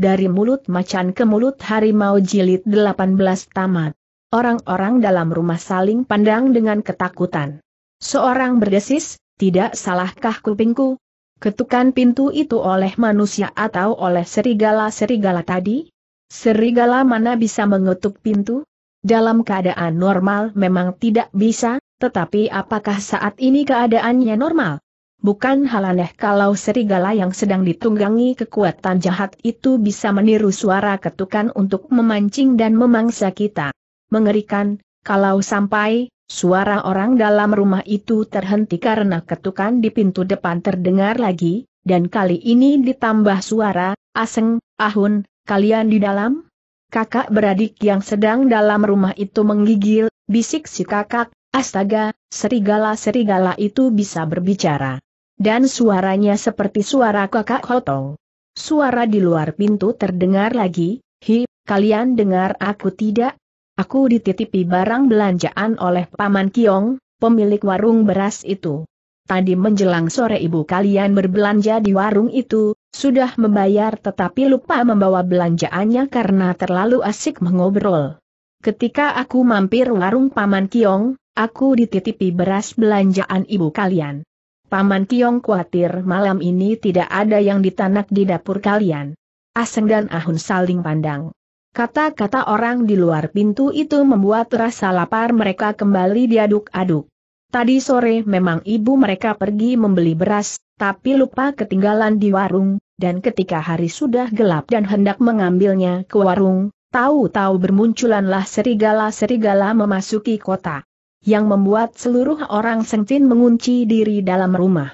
Dari mulut macan ke mulut harimau jilid 18 tamat. Orang-orang dalam rumah saling pandang dengan ketakutan. Seorang berdesis, tidak salahkah kupingku? Ketukan pintu itu oleh manusia atau oleh serigala-serigala tadi? Serigala mana bisa mengetuk pintu? Dalam keadaan normal memang tidak bisa, tetapi apakah saat ini keadaannya normal? Bukan hal aneh kalau serigala yang sedang ditunggangi kekuatan jahat itu bisa meniru suara ketukan untuk memancing dan memangsa kita. Mengerikan, kalau sampai, suara orang dalam rumah itu terhenti karena ketukan di pintu depan terdengar lagi, dan kali ini ditambah suara, aseng, ahun, kalian di dalam? Kakak beradik yang sedang dalam rumah itu menggigil, bisik si kakak, astaga, serigala-serigala itu bisa berbicara. Dan suaranya seperti suara kakak Hotong. Suara di luar pintu terdengar lagi, Hi, kalian dengar aku tidak? Aku dititipi barang belanjaan oleh Paman Kiong, pemilik warung beras itu. Tadi menjelang sore ibu kalian berbelanja di warung itu, sudah membayar tetapi lupa membawa belanjaannya karena terlalu asik mengobrol. Ketika aku mampir warung Paman Kiong, aku dititipi beras belanjaan ibu kalian. Paman Tiong khawatir malam ini tidak ada yang ditanak di dapur kalian. Aseng dan Ahun saling pandang. Kata-kata orang di luar pintu itu membuat rasa lapar mereka kembali diaduk-aduk. Tadi sore memang ibu mereka pergi membeli beras, tapi lupa ketinggalan di warung, dan ketika hari sudah gelap dan hendak mengambilnya ke warung, tahu-tahu bermunculanlah serigala-serigala memasuki kota yang membuat seluruh orang sengcin mengunci diri dalam rumah.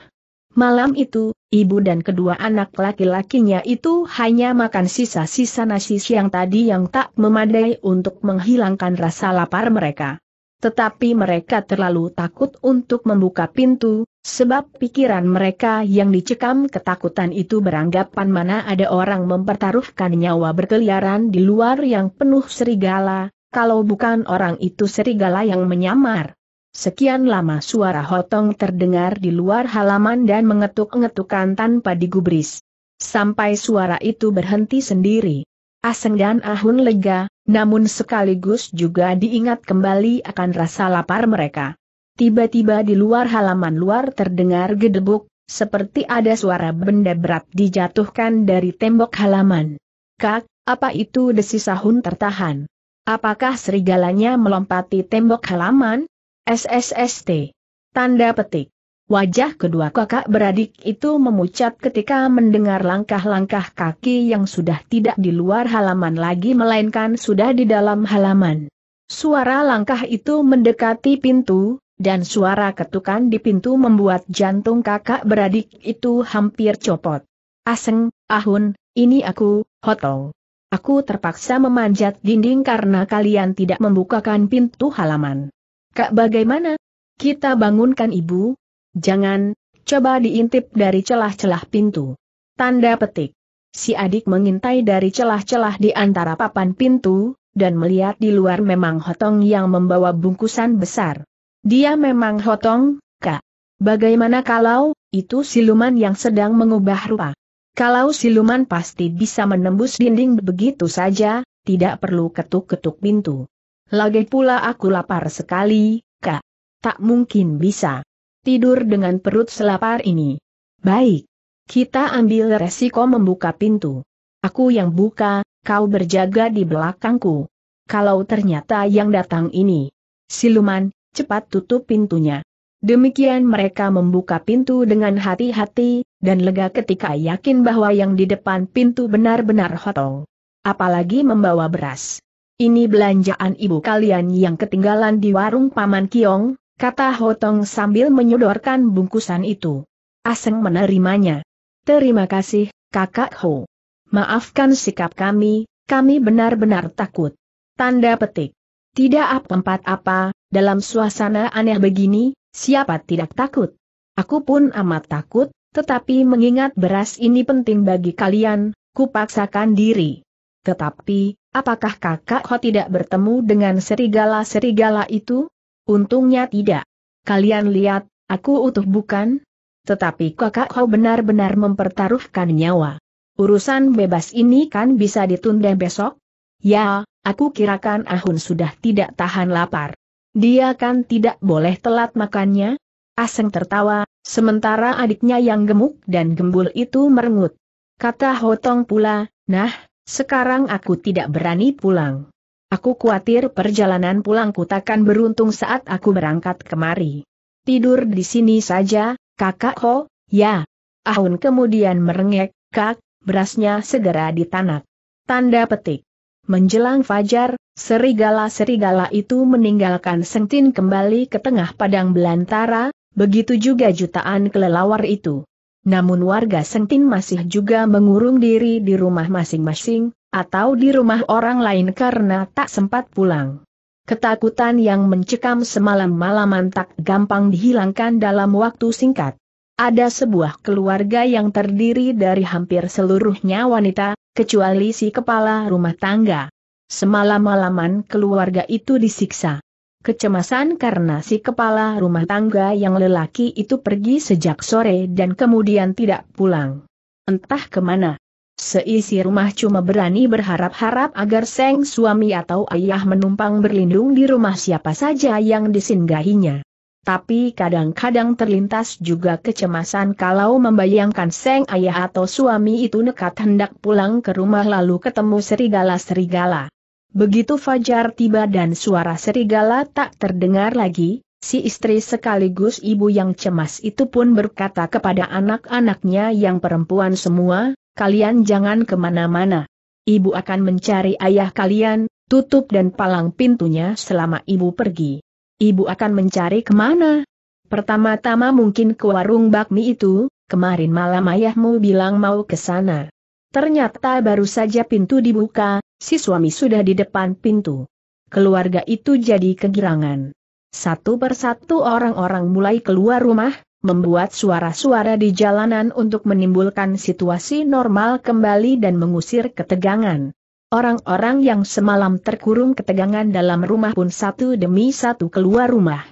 Malam itu, ibu dan kedua anak laki-lakinya itu hanya makan sisa-sisa nasi siang tadi yang tak memadai untuk menghilangkan rasa lapar mereka. Tetapi mereka terlalu takut untuk membuka pintu, sebab pikiran mereka yang dicekam ketakutan itu beranggapan mana ada orang mempertaruhkan nyawa berkeliaran di luar yang penuh serigala, kalau bukan orang itu serigala yang menyamar. Sekian lama suara hotong terdengar di luar halaman dan mengetuk-ngetukan tanpa digubris. Sampai suara itu berhenti sendiri. Aseng dan Ahun lega, namun sekaligus juga diingat kembali akan rasa lapar mereka. Tiba-tiba di luar halaman luar terdengar gedebuk, seperti ada suara benda berat dijatuhkan dari tembok halaman. Kak, apa itu desi Ahun tertahan? Apakah serigalanya melompati tembok halaman? SSST. Tanda petik. Wajah kedua kakak beradik itu memucat ketika mendengar langkah-langkah kaki yang sudah tidak di luar halaman lagi melainkan sudah di dalam halaman. Suara langkah itu mendekati pintu, dan suara ketukan di pintu membuat jantung kakak beradik itu hampir copot. Aseng, Ahun, ini aku, Hotong. Aku terpaksa memanjat dinding karena kalian tidak membukakan pintu halaman. Kak bagaimana? Kita bangunkan ibu? Jangan, coba diintip dari celah-celah pintu. Tanda petik. Si adik mengintai dari celah-celah di antara papan pintu, dan melihat di luar memang Hotong yang membawa bungkusan besar. Dia memang Hotong, Kak. Bagaimana kalau, itu siluman yang sedang mengubah rupa? Kalau siluman pasti bisa menembus dinding begitu saja, tidak perlu ketuk-ketuk pintu. Lagi pula aku lapar sekali, Kak. Tak mungkin bisa tidur dengan perut selapar ini. Baik. Kita ambil resiko membuka pintu. Aku yang buka, kau berjaga di belakangku. Kalau ternyata yang datang ini. Siluman, cepat tutup pintunya. Demikian mereka membuka pintu dengan hati-hati, dan lega ketika yakin bahwa yang di depan pintu benar-benar hotong. Apalagi membawa beras. Ini belanjaan ibu kalian yang ketinggalan di warung Paman Kiong, kata Hotong sambil menyodorkan bungkusan itu. Aseng menerimanya. Terima kasih, kakak Ho. Maafkan sikap kami, kami benar-benar takut. Tanda petik. Tidak apa-apa, dalam suasana aneh begini, Siapa tidak takut? Aku pun amat takut, tetapi mengingat beras ini penting bagi kalian, kupaksakan diri. Tetapi, apakah kakak kau tidak bertemu dengan serigala-serigala itu? Untungnya tidak. Kalian lihat, aku utuh bukan? Tetapi kakak kau benar-benar mempertaruhkan nyawa. Urusan bebas ini kan bisa ditunda besok? Ya, aku kirakan Ahun sudah tidak tahan lapar. Dia kan tidak boleh telat makannya? Aseng tertawa, sementara adiknya yang gemuk dan gembul itu merengut. Kata Hotong pula, nah, sekarang aku tidak berani pulang. Aku khawatir perjalanan pulangku takkan beruntung saat aku berangkat kemari. Tidur di sini saja, kakak Ho, ya. Ahun kemudian merengek, kak, berasnya segera ditanak. Tanda petik. Menjelang fajar, serigala-serigala itu meninggalkan sentin kembali ke tengah padang belantara, begitu juga jutaan kelelawar itu. Namun warga sentin masih juga mengurung diri di rumah masing-masing, atau di rumah orang lain karena tak sempat pulang. Ketakutan yang mencekam semalam-malaman tak gampang dihilangkan dalam waktu singkat. Ada sebuah keluarga yang terdiri dari hampir seluruhnya wanita, kecuali si kepala rumah tangga. Semalam-malaman keluarga itu disiksa. Kecemasan karena si kepala rumah tangga yang lelaki itu pergi sejak sore dan kemudian tidak pulang. Entah kemana. Seisi rumah cuma berani berharap-harap agar seng suami atau ayah menumpang berlindung di rumah siapa saja yang disinggahinya tapi kadang-kadang terlintas juga kecemasan kalau membayangkan seng ayah atau suami itu nekat hendak pulang ke rumah lalu ketemu serigala-serigala. Begitu fajar tiba dan suara serigala tak terdengar lagi, si istri sekaligus ibu yang cemas itu pun berkata kepada anak-anaknya yang perempuan semua, kalian jangan kemana-mana. Ibu akan mencari ayah kalian, tutup dan palang pintunya selama ibu pergi. Ibu akan mencari kemana? Pertama-tama mungkin ke warung bakmi itu, kemarin malam ayahmu bilang mau ke sana. Ternyata baru saja pintu dibuka, si suami sudah di depan pintu. Keluarga itu jadi kegirangan. Satu persatu orang-orang mulai keluar rumah, membuat suara-suara di jalanan untuk menimbulkan situasi normal kembali dan mengusir ketegangan. Orang-orang yang semalam terkurung ketegangan dalam rumah pun satu demi satu keluar rumah.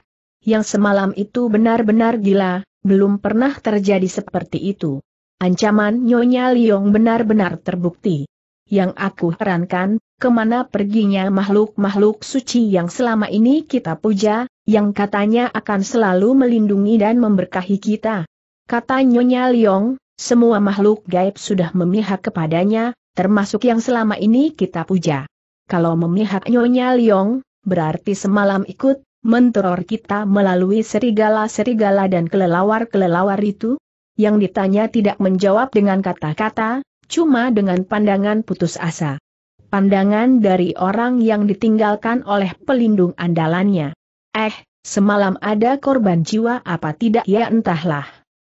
Yang semalam itu benar-benar gila, belum pernah terjadi seperti itu. Ancaman Nyonya Liong benar-benar terbukti. Yang aku herankan, kemana perginya makhluk-makhluk suci yang selama ini kita puja, yang katanya akan selalu melindungi dan memberkahi kita. Kata Nyonya Liong, semua makhluk gaib sudah memihak kepadanya, termasuk yang selama ini kita puja. Kalau memihak Nyonya Liong, berarti semalam ikut, menteror kita melalui serigala-serigala dan kelelawar-kelelawar itu? Yang ditanya tidak menjawab dengan kata-kata, cuma dengan pandangan putus asa. Pandangan dari orang yang ditinggalkan oleh pelindung andalannya. Eh, semalam ada korban jiwa apa tidak ya entahlah.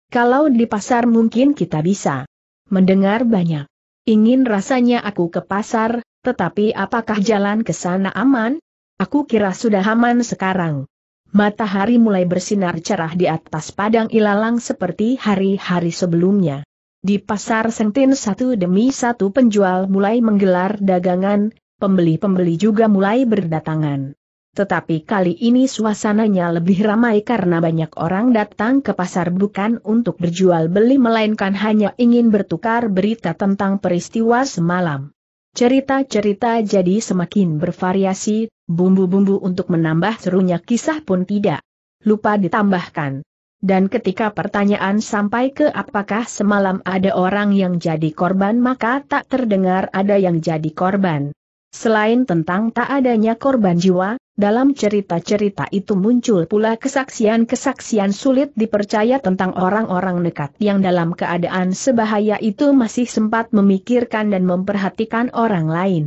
Kalau di pasar mungkin kita bisa mendengar banyak. Ingin rasanya aku ke pasar, tetapi apakah jalan ke sana aman? Aku kira sudah aman sekarang. Matahari mulai bersinar cerah di atas padang ilalang seperti hari-hari sebelumnya. Di pasar Sentin satu demi satu penjual mulai menggelar dagangan, pembeli-pembeli juga mulai berdatangan tetapi kali ini suasananya lebih ramai karena banyak orang datang ke pasar bukan untuk berjual beli melainkan hanya ingin bertukar berita tentang peristiwa semalam. Cerita-cerita jadi semakin bervariasi, bumbu-bumbu untuk menambah serunya kisah pun tidak lupa ditambahkan. Dan ketika pertanyaan sampai ke apakah semalam ada orang yang jadi korban maka tak terdengar ada yang jadi korban. Selain tentang tak adanya korban jiwa, dalam cerita-cerita itu muncul pula kesaksian-kesaksian sulit dipercaya tentang orang-orang nekat yang dalam keadaan sebahaya itu masih sempat memikirkan dan memperhatikan orang lain.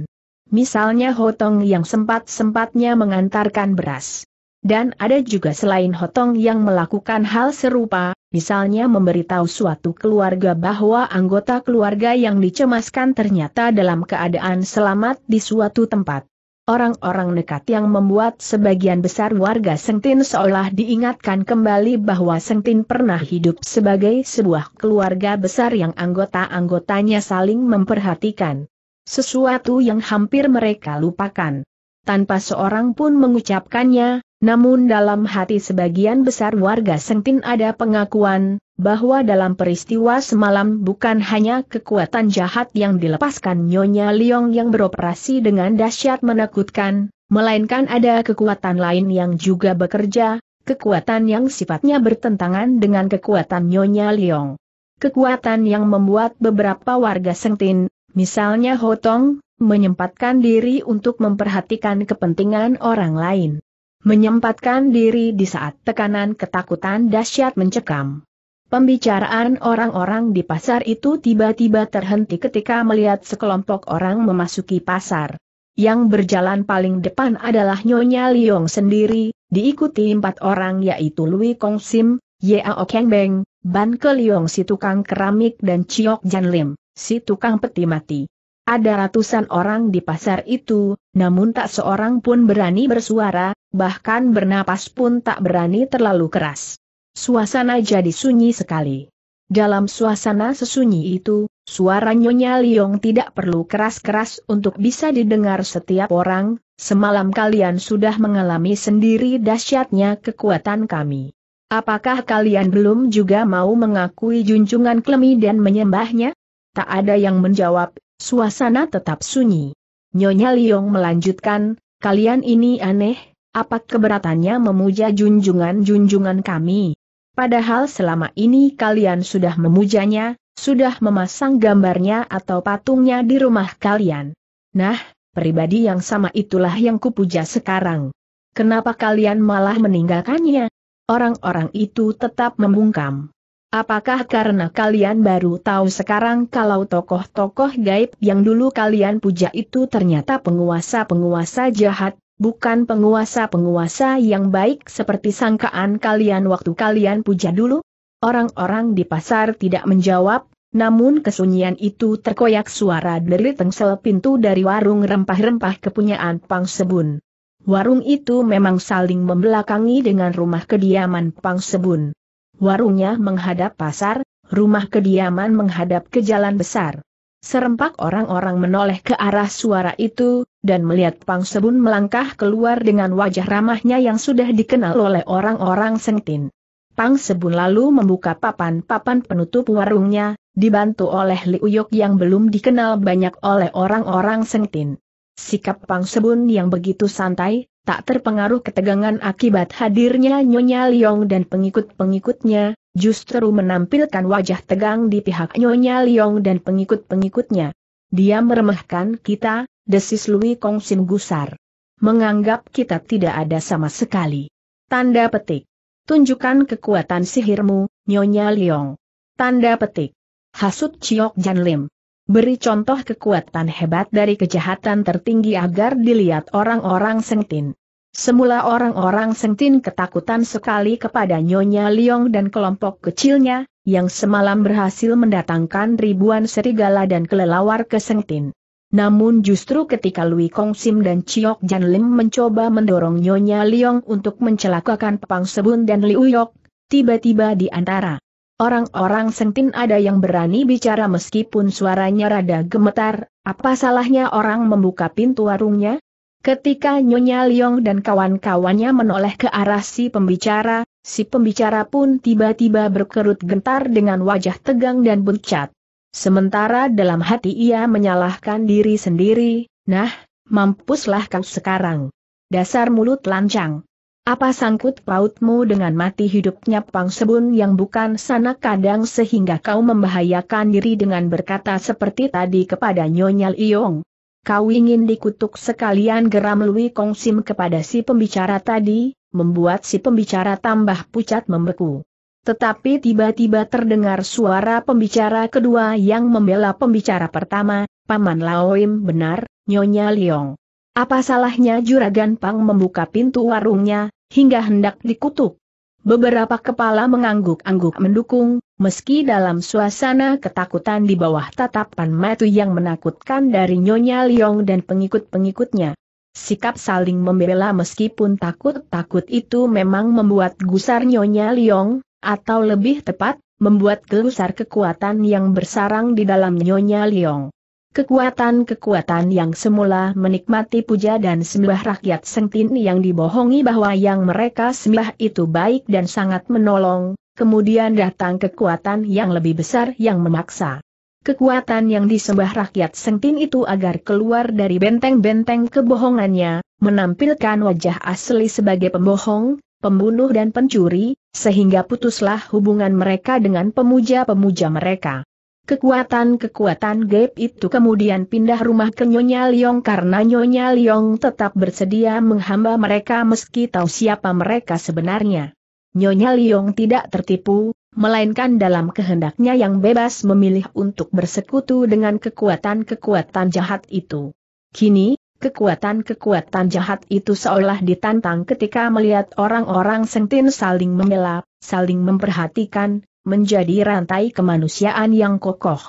Misalnya Hotong yang sempat-sempatnya mengantarkan beras. Dan ada juga selain Hotong yang melakukan hal serupa, misalnya memberitahu suatu keluarga bahwa anggota keluarga yang dicemaskan ternyata dalam keadaan selamat di suatu tempat. Orang-orang nekat yang membuat sebagian besar warga Sengtin seolah diingatkan kembali bahwa Sengtin pernah hidup sebagai sebuah keluarga besar yang anggota-anggotanya saling memperhatikan. Sesuatu yang hampir mereka lupakan. Tanpa seorang pun mengucapkannya, namun dalam hati sebagian besar warga Sengtin ada pengakuan, bahwa dalam peristiwa semalam bukan hanya kekuatan jahat yang dilepaskan Nyonya Liong yang beroperasi dengan dahsyat menakutkan, melainkan ada kekuatan lain yang juga bekerja, kekuatan yang sifatnya bertentangan dengan kekuatan Nyonya Liong. Kekuatan yang membuat beberapa warga Sengtin, misalnya Hotong, menyempatkan diri untuk memperhatikan kepentingan orang lain menyempatkan diri di saat tekanan ketakutan dahsyat mencekam. Pembicaraan orang-orang di pasar itu tiba-tiba terhenti ketika melihat sekelompok orang memasuki pasar. Yang berjalan paling depan adalah Nyonya Liong sendiri, diikuti empat orang yaitu Lui Kong Sim, Yeo Keng Beng, Ban Ke Liong si tukang keramik dan Chiok Jan Lim, si tukang peti mati. Ada ratusan orang di pasar itu, namun tak seorang pun berani bersuara, bahkan bernapas pun tak berani terlalu keras. Suasana jadi sunyi sekali. Dalam suasana sesunyi itu, suara Nyonya Liong tidak perlu keras-keras untuk bisa didengar setiap orang, semalam kalian sudah mengalami sendiri dahsyatnya kekuatan kami. Apakah kalian belum juga mau mengakui junjungan klemi dan menyembahnya? Tak ada yang menjawab, suasana tetap sunyi. Nyonya Liong melanjutkan, kalian ini aneh, apa keberatannya memuja junjungan-junjungan kami? Padahal selama ini kalian sudah memujanya, sudah memasang gambarnya atau patungnya di rumah kalian. Nah, pribadi yang sama itulah yang kupuja sekarang. Kenapa kalian malah meninggalkannya? Orang-orang itu tetap membungkam. Apakah karena kalian baru tahu sekarang kalau tokoh-tokoh gaib yang dulu kalian puja itu ternyata penguasa-penguasa jahat, bukan penguasa-penguasa yang baik seperti sangkaan kalian waktu kalian puja dulu? Orang-orang di pasar tidak menjawab, namun kesunyian itu terkoyak suara dari tengsel pintu dari warung rempah-rempah kepunyaan Pang Sebun. Warung itu memang saling membelakangi dengan rumah kediaman Pang Sebun. Warungnya menghadap pasar, rumah kediaman menghadap ke jalan besar. Serempak orang-orang menoleh ke arah suara itu, dan melihat Pang Sebun melangkah keluar dengan wajah ramahnya yang sudah dikenal oleh orang-orang Sengtin. Pang Sebun lalu membuka papan-papan penutup warungnya, dibantu oleh Li Uyok yang belum dikenal banyak oleh orang-orang Sengtin. Sikap Pang Sebun yang begitu santai, tak terpengaruh ketegangan akibat hadirnya Nyonya Liong dan pengikut-pengikutnya, justru menampilkan wajah tegang di pihak Nyonya Liong dan pengikut-pengikutnya. Dia meremehkan kita, desis Lui Kong Sim gusar. Menganggap kita tidak ada sama sekali. Tanda petik. Tunjukkan kekuatan sihirmu, Nyonya Liong. Tanda petik. Hasut Chiok Jan Lim. Beri contoh kekuatan hebat dari kejahatan tertinggi agar dilihat orang-orang sengtin. Semula orang-orang Sengtin ketakutan sekali kepada Nyonya Liong dan kelompok kecilnya, yang semalam berhasil mendatangkan ribuan serigala dan kelelawar ke Sengtin. Namun justru ketika Lui Kong Sim dan Chiok Jan Lim mencoba mendorong Nyonya Liong untuk mencelakakan Pang Sebun dan Liu Yok, tiba-tiba di antara orang-orang Sengtin ada yang berani bicara meskipun suaranya rada gemetar, apa salahnya orang membuka pintu warungnya? Ketika Nyonya Liong dan kawan-kawannya menoleh ke arah si pembicara, si pembicara pun tiba-tiba berkerut gentar dengan wajah tegang dan pucat. Sementara dalam hati ia menyalahkan diri sendiri, nah, mampuslah kau sekarang. Dasar mulut lancang. Apa sangkut pautmu dengan mati hidupnya Pangsebun yang bukan sana kadang sehingga kau membahayakan diri dengan berkata seperti tadi kepada Nyonya Liong? Kau ingin dikutuk sekalian geram Lui Kong Sim kepada si pembicara tadi, membuat si pembicara tambah pucat membeku. Tetapi tiba-tiba terdengar suara pembicara kedua yang membela pembicara pertama, Paman Laoim benar, Nyonya Liong. Apa salahnya Juragan Pang membuka pintu warungnya, hingga hendak dikutuk? Beberapa kepala mengangguk-angguk mendukung, meski dalam suasana ketakutan di bawah tatapan matu yang menakutkan dari Nyonya Liong dan pengikut-pengikutnya. Sikap saling membela meskipun takut-takut itu memang membuat gusar Nyonya Liong, atau lebih tepat, membuat gelusar kekuatan yang bersarang di dalam Nyonya Liong. Kekuatan-kekuatan yang semula menikmati puja dan sembah rakyat Sengtin yang dibohongi bahwa yang mereka sembah itu baik dan sangat menolong, kemudian datang kekuatan yang lebih besar yang memaksa. Kekuatan yang disembah rakyat Sengtin itu agar keluar dari benteng-benteng kebohongannya, menampilkan wajah asli sebagai pembohong, pembunuh dan pencuri, sehingga putuslah hubungan mereka dengan pemuja-pemuja mereka. Kekuatan-kekuatan gap itu kemudian pindah rumah ke Nyonya Liong karena Nyonya Liong tetap bersedia menghamba mereka meski tahu siapa mereka sebenarnya. Nyonya Liong tidak tertipu, melainkan dalam kehendaknya yang bebas memilih untuk bersekutu dengan kekuatan-kekuatan jahat itu. Kini, kekuatan-kekuatan jahat itu seolah ditantang ketika melihat orang-orang sentin saling mengelap, saling memperhatikan, menjadi rantai kemanusiaan yang kokoh.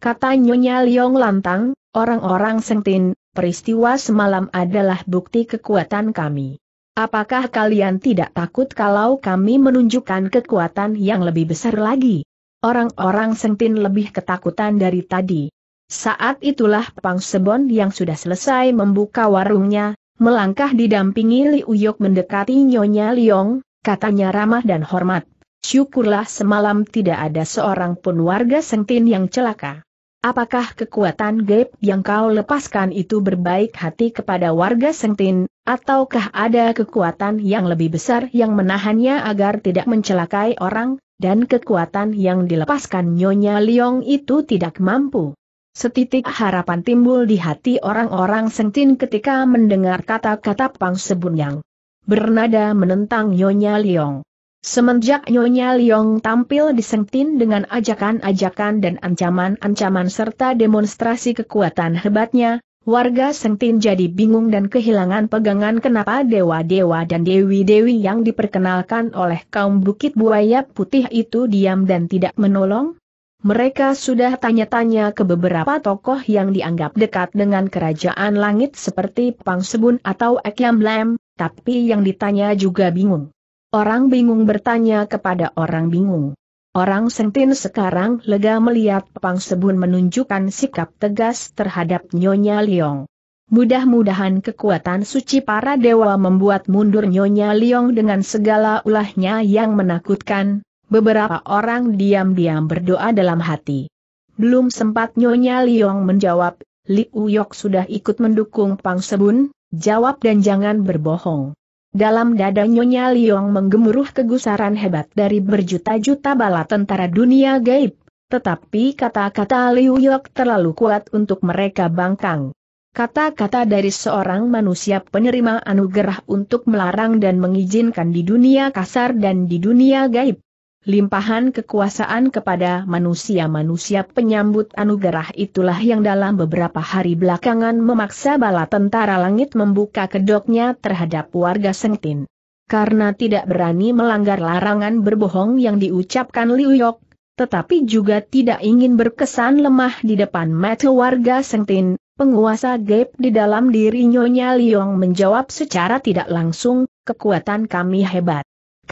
Kata Nyonya Liong lantang, orang-orang Sengtin, peristiwa semalam adalah bukti kekuatan kami. Apakah kalian tidak takut kalau kami menunjukkan kekuatan yang lebih besar lagi? Orang-orang Sengtin lebih ketakutan dari tadi. Saat itulah Pang Sebon yang sudah selesai membuka warungnya, melangkah didampingi Liu mendekati Nyonya Liong, katanya ramah dan hormat. Syukurlah semalam tidak ada seorang pun warga Sengtin yang celaka. Apakah kekuatan gaib yang kau lepaskan itu berbaik hati kepada warga Sengtin, ataukah ada kekuatan yang lebih besar yang menahannya agar tidak mencelakai orang, dan kekuatan yang dilepaskan Nyonya Liong itu tidak mampu? Setitik harapan timbul di hati orang-orang Sengtin ketika mendengar kata-kata Pang Sebunyang. Bernada menentang Nyonya Liong. Semenjak Nyonya Liong tampil di Sengtin dengan ajakan-ajakan dan ancaman-ancaman serta demonstrasi kekuatan hebatnya, warga Sengtin jadi bingung dan kehilangan pegangan kenapa dewa-dewa dan dewi-dewi yang diperkenalkan oleh kaum Bukit Buaya Putih itu diam dan tidak menolong? Mereka sudah tanya-tanya ke beberapa tokoh yang dianggap dekat dengan kerajaan langit seperti Pangsebun atau Ekyam Lam, tapi yang ditanya juga bingung. Orang bingung bertanya kepada orang bingung. Orang Sentin sekarang lega melihat Pang Sebun menunjukkan sikap tegas terhadap Nyonya Liong. Mudah-mudahan kekuatan suci para dewa membuat mundur Nyonya Liong dengan segala ulahnya yang menakutkan, beberapa orang diam-diam berdoa dalam hati. Belum sempat Nyonya Liong menjawab, Li Uyok sudah ikut mendukung Pang Sebun, jawab dan jangan berbohong. Dalam dada Nyonya Liong menggemuruh kegusaran hebat dari berjuta-juta bala tentara dunia gaib. Tetapi kata-kata Liu Yok terlalu kuat untuk mereka bangkang. Kata-kata dari seorang manusia penerima anugerah untuk melarang dan mengizinkan di dunia kasar dan di dunia gaib, Limpahan kekuasaan kepada manusia-manusia penyambut anugerah itulah yang dalam beberapa hari belakangan memaksa bala tentara langit membuka kedoknya terhadap warga Sengtin. Karena tidak berani melanggar larangan berbohong yang diucapkan Liu Yok, tetapi juga tidak ingin berkesan lemah di depan mata warga Sengtin, penguasa Gap di dalam diri Nyonya Liong menjawab secara tidak langsung, kekuatan kami hebat.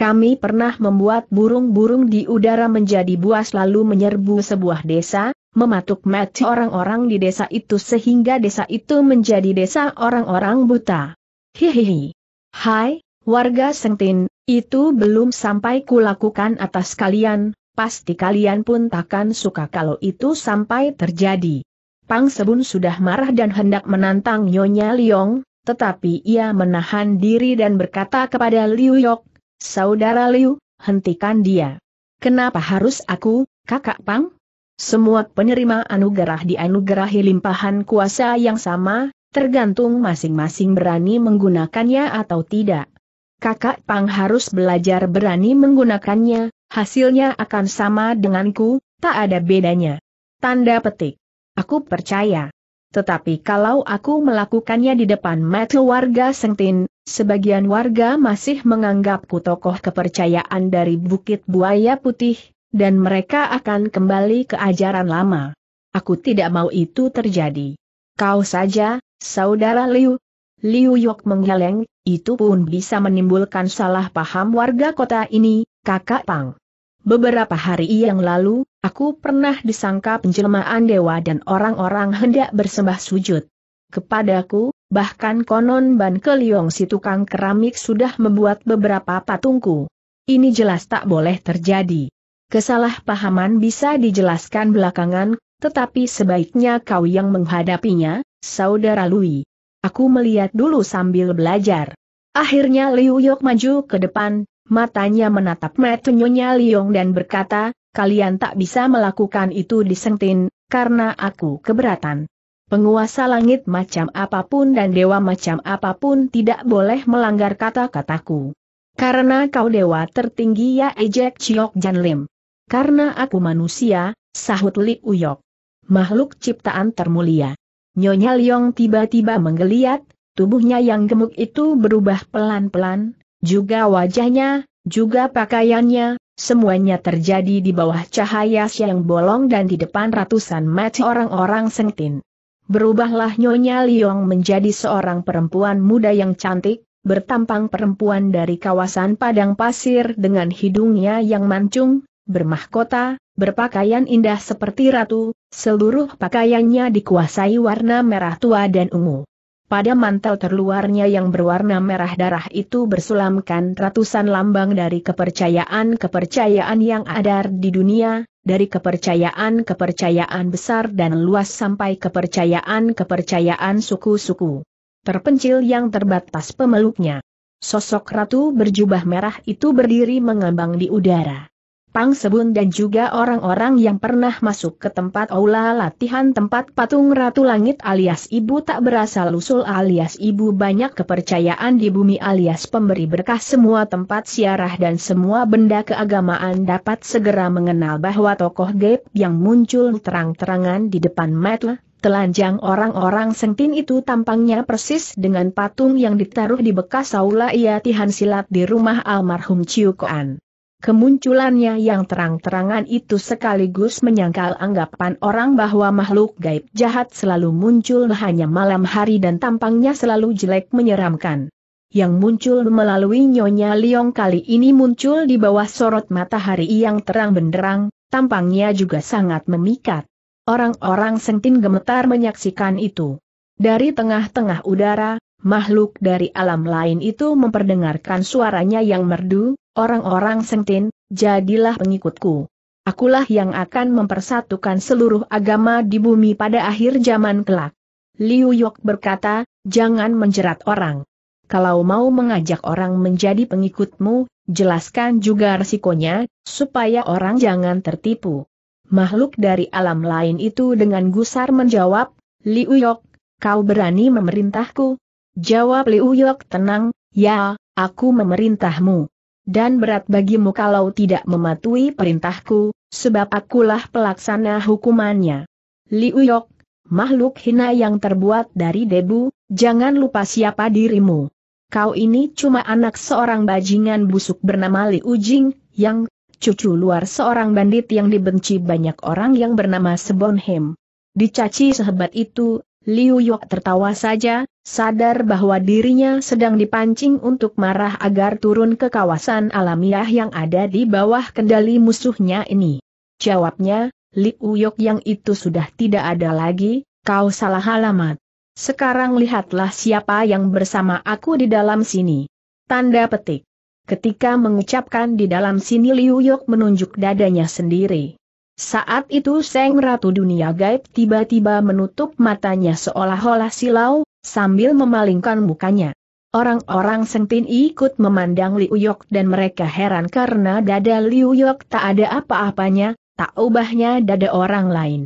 Kami pernah membuat burung-burung di udara menjadi buas lalu menyerbu sebuah desa, mematuk mati orang-orang di desa itu sehingga desa itu menjadi desa orang-orang buta. Hihihi. Hai, warga Sengtin, itu belum sampai kulakukan atas kalian, pasti kalian pun takkan suka kalau itu sampai terjadi. Pang Sebun sudah marah dan hendak menantang Nyonya Liong, tetapi ia menahan diri dan berkata kepada Liu Yok, Saudara Liu, hentikan dia. Kenapa harus aku, kakak Pang? Semua penerima anugerah di dianugerahi limpahan kuasa yang sama, tergantung masing-masing berani menggunakannya atau tidak. Kakak Pang harus belajar berani menggunakannya, hasilnya akan sama denganku, tak ada bedanya. Tanda petik. Aku percaya. Tetapi kalau aku melakukannya di depan mata warga Sengtin, Sebagian warga masih menganggapku tokoh kepercayaan dari Bukit Buaya Putih, dan mereka akan kembali ke ajaran lama. Aku tidak mau itu terjadi. Kau saja, saudara Liu. Liu Yok menggeleng, itu pun bisa menimbulkan salah paham warga kota ini, kakak Pang. Beberapa hari yang lalu, aku pernah disangka penjelmaan dewa dan orang-orang hendak bersembah sujud. Kepadaku, bahkan konon Ban Keliong si tukang keramik sudah membuat beberapa patungku. Ini jelas tak boleh terjadi. Kesalahpahaman bisa dijelaskan belakangan, tetapi sebaiknya kau yang menghadapinya, saudara Lui. Aku melihat dulu sambil belajar. Akhirnya Liu Yok maju ke depan, matanya menatap metunyonya Liong dan berkata, kalian tak bisa melakukan itu di Sentin, karena aku keberatan. Penguasa langit macam apapun dan dewa macam apapun tidak boleh melanggar kata-kataku. Karena kau dewa tertinggi ya ejek Ciok Jan Lim. Karena aku manusia, sahut Li Uyok. Makhluk ciptaan termulia. Nyonya Liong tiba-tiba menggeliat, tubuhnya yang gemuk itu berubah pelan-pelan, juga wajahnya, juga pakaiannya, semuanya terjadi di bawah cahaya siang bolong dan di depan ratusan mata orang-orang sengtin berubahlah Nyonya Liong menjadi seorang perempuan muda yang cantik, bertampang perempuan dari kawasan padang pasir dengan hidungnya yang mancung, bermahkota, berpakaian indah seperti ratu, seluruh pakaiannya dikuasai warna merah tua dan ungu. Pada mantel terluarnya yang berwarna merah darah itu bersulamkan ratusan lambang dari kepercayaan-kepercayaan yang ada di dunia, dari kepercayaan-kepercayaan besar dan luas sampai kepercayaan-kepercayaan suku-suku. Terpencil yang terbatas pemeluknya. Sosok ratu berjubah merah itu berdiri mengambang di udara. Pang Sebun dan juga orang-orang yang pernah masuk ke tempat aula latihan tempat patung Ratu Langit alias ibu tak berasal usul alias ibu banyak kepercayaan di bumi alias pemberi berkah semua tempat siarah dan semua benda keagamaan dapat segera mengenal bahwa tokoh gaib yang muncul terang-terangan di depan mata telanjang orang-orang sentin itu tampangnya persis dengan patung yang ditaruh di bekas aula ia tihan silat di rumah almarhum Ciu Koan. Kemunculannya yang terang-terangan itu sekaligus menyangkal anggapan orang bahwa makhluk gaib jahat selalu muncul hanya malam hari dan tampangnya selalu jelek menyeramkan. Yang muncul melalui Nyonya Liong kali ini muncul di bawah sorot matahari yang terang benderang, tampangnya juga sangat memikat. Orang-orang sentin gemetar menyaksikan itu. Dari tengah-tengah udara, makhluk dari alam lain itu memperdengarkan suaranya yang merdu, Orang-orang sentin, jadilah pengikutku. Akulah yang akan mempersatukan seluruh agama di bumi pada akhir zaman kelak. Liu Yok berkata, jangan menjerat orang. Kalau mau mengajak orang menjadi pengikutmu, jelaskan juga resikonya, supaya orang jangan tertipu. Makhluk dari alam lain itu dengan gusar menjawab, Liu Yok, kau berani memerintahku? Jawab Liu Yok tenang, ya, aku memerintahmu dan berat bagimu kalau tidak mematuhi perintahku, sebab akulah pelaksana hukumannya. Liuyok, makhluk hina yang terbuat dari debu, jangan lupa siapa dirimu. Kau ini cuma anak seorang bajingan busuk bernama Liujing, Ujing, yang cucu luar seorang bandit yang dibenci banyak orang yang bernama Sebonhem. Dicaci sehebat itu, Liu Yok tertawa saja, sadar bahwa dirinya sedang dipancing untuk marah agar turun ke kawasan alamiah yang ada di bawah kendali musuhnya ini. Jawabnya, Liu Yok yang itu sudah tidak ada lagi, kau salah alamat. Sekarang lihatlah siapa yang bersama aku di dalam sini. Tanda petik. Ketika mengucapkan di dalam sini Liu Yok menunjuk dadanya sendiri. Saat itu Seng Ratu Dunia Gaib tiba-tiba menutup matanya seolah-olah silau, sambil memalingkan mukanya. Orang-orang Sengpin ikut memandang Liu Yok dan mereka heran karena dada Liu Yok tak ada apa-apanya, tak ubahnya dada orang lain.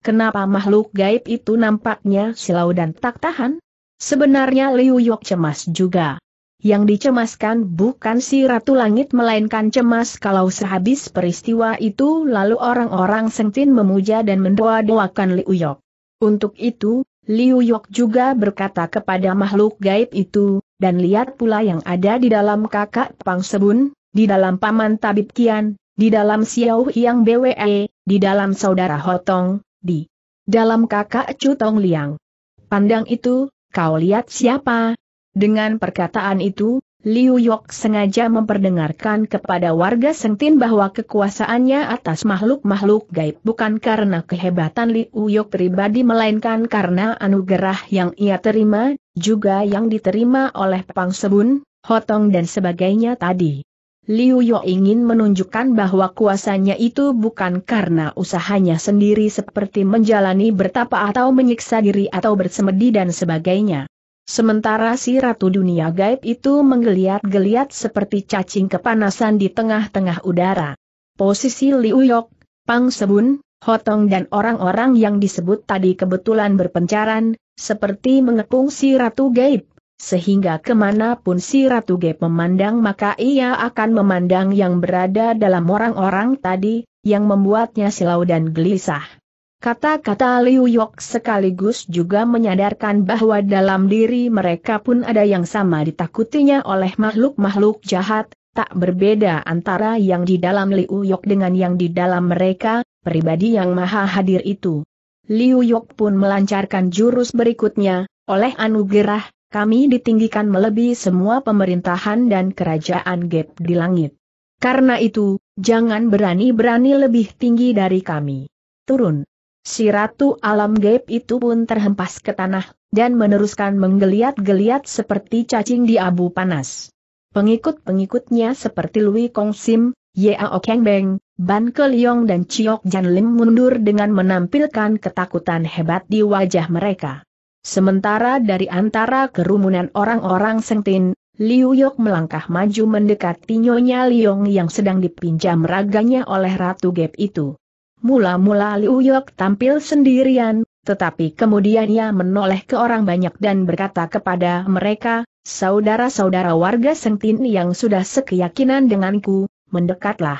Kenapa makhluk gaib itu nampaknya silau dan tak tahan? Sebenarnya Liu Yok cemas juga yang dicemaskan bukan si Ratu Langit melainkan cemas kalau sehabis peristiwa itu lalu orang-orang sengtin memuja dan mendoa-doakan Liu Yok. Untuk itu, Liu Yok juga berkata kepada makhluk gaib itu, dan lihat pula yang ada di dalam kakak Pang Sebun, di dalam paman Tabib Kian, di dalam Xiao Hiang BWE, di dalam saudara Hotong, di dalam kakak Chu Tong Liang. Pandang itu, kau lihat siapa, dengan perkataan itu, Liu Yok sengaja memperdengarkan kepada warga Sengtin bahwa kekuasaannya atas makhluk-makhluk gaib bukan karena kehebatan Liu Yok pribadi melainkan karena anugerah yang ia terima, juga yang diterima oleh Pang Sebun, Hotong dan sebagainya tadi. Liu Yok ingin menunjukkan bahwa kuasanya itu bukan karena usahanya sendiri seperti menjalani bertapa atau menyiksa diri atau bersemedi dan sebagainya. Sementara si Ratu Dunia Gaib itu menggeliat-geliat seperti cacing kepanasan di tengah-tengah udara. Posisi Liu Yok, Pang Sebun, Hotong dan orang-orang yang disebut tadi kebetulan berpencaran, seperti mengepung si Ratu Gaib sehingga kemanapun si Ratu gaib memandang maka ia akan memandang yang berada dalam orang-orang tadi, yang membuatnya silau dan gelisah. Kata-kata Liu Yok sekaligus juga menyadarkan bahwa dalam diri mereka pun ada yang sama ditakutinya oleh makhluk-makhluk jahat, tak berbeda antara yang di dalam Liu Yok dengan yang di dalam mereka, pribadi yang maha hadir itu. Liu Yok pun melancarkan jurus berikutnya, oleh anugerah, kami ditinggikan melebihi semua pemerintahan dan kerajaan Gap di langit. Karena itu, jangan berani-berani lebih tinggi dari kami. Turun. Si Ratu Alam Gaib itu pun terhempas ke tanah, dan meneruskan menggeliat-geliat seperti cacing di abu panas. Pengikut-pengikutnya seperti Lui Kong Sim, Yao Keng Beng, Ban Keliong dan Chiok Jan Lim mundur dengan menampilkan ketakutan hebat di wajah mereka. Sementara dari antara kerumunan orang-orang Sengtin, Liu Yok melangkah maju mendekati Nyonya Liong yang sedang dipinjam raganya oleh Ratu Gap itu. Mula-mula Liu Yok tampil sendirian, tetapi kemudian ia menoleh ke orang banyak dan berkata kepada mereka, saudara-saudara warga Sengtin yang sudah sekeyakinan denganku, mendekatlah